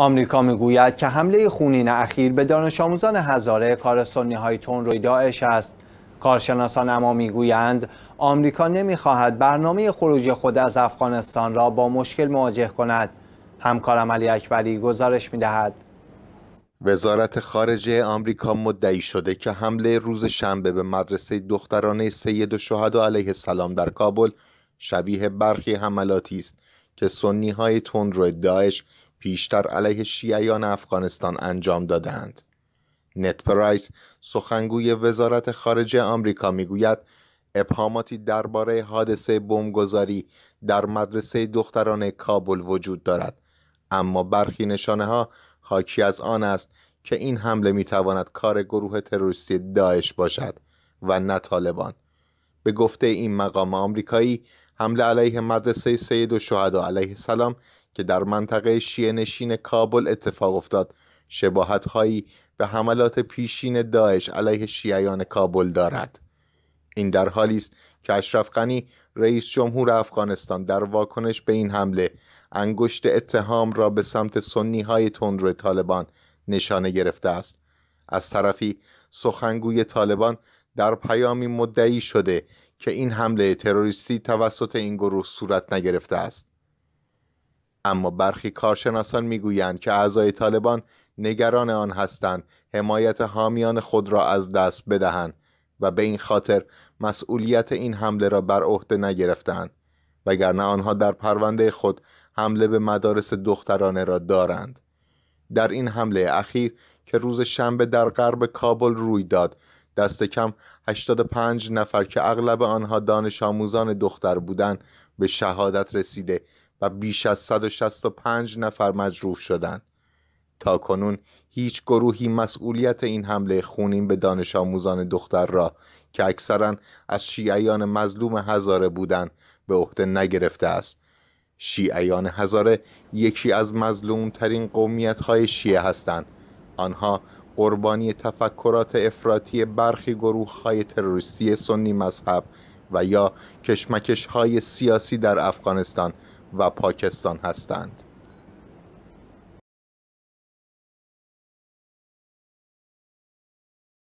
آمریکا میگوید که حمله خونین اخیر به دانش آموزان هزاره کار سنی های تون روی داعش است کارشناسان اما میگویند آمریکا نمیخواهد برنامه خروج خود از افغانستان را با مشکل مواجه کند همکارم علی اکبری گزارش میدهد وزارت خارجه آمریکا مدعی شده که حمله روز شنبه به مدرسه دخترانه سید و شهدا علیه السلام در کابل شبیه برخی حملاتی است که سنی های روی داعش پیشتر علیه شیعیان افغانستان انجام دادند نت پرایس سخنگوی وزارت خارجه آمریکا میگوید ابهاماتی درباره حادثه بمبگذاری در مدرسه دختران کابل وجود دارد اما برخی نشانه ها حاکی از آن است که این حمله می تواند کار گروه تروریستی داعش باشد و نه طالبان به گفته این مقام آمریکایی حمله علیه مدرسه سید و شهدا علیه سلام، که در منطقه شیعه نشین کابل اتفاق افتاد شباهت هایی به حملات پیشین داعش علیه شیعیان کابل دارد این در حالی است که اشرف غنی رئیس جمهور افغانستان در واکنش به این حمله انگشت اتهام را به سمت سنی های تندرو طالبان نشانه گرفته است از طرفی سخنگوی طالبان در پیامی مدعی شده که این حمله تروریستی توسط این گروه صورت نگرفته است اما برخی کارشناسان میگویند که اعضای طالبان نگران آن هستند حمایت حامیان خود را از دست بدهند و به این خاطر مسئولیت این حمله را بر عهده نگرفتند وگرنه آنها در پرونده خود حمله به مدارس دخترانه را دارند در این حمله اخیر که روز شنبه در غرب کابل روی داد دست کم 85 نفر که اغلب آنها دانش آموزان دختر بودند به شهادت رسیده و بیش از 165 نفر مجروح شدند. تا کنون هیچ گروهی مسئولیت این حمله خونین به دانش آموزان دختر را که اکثرا از شیعیان مظلوم هزاره بودند به عهده نگرفته است شیعیان هزاره یکی از مظلوم ترین قومیت های شیعه هستند آنها قربانی تفکرات افراطی برخی گروه های تروریستی سنی مذهب و یا کشمکش های سیاسی در افغانستان و پاکستان هستند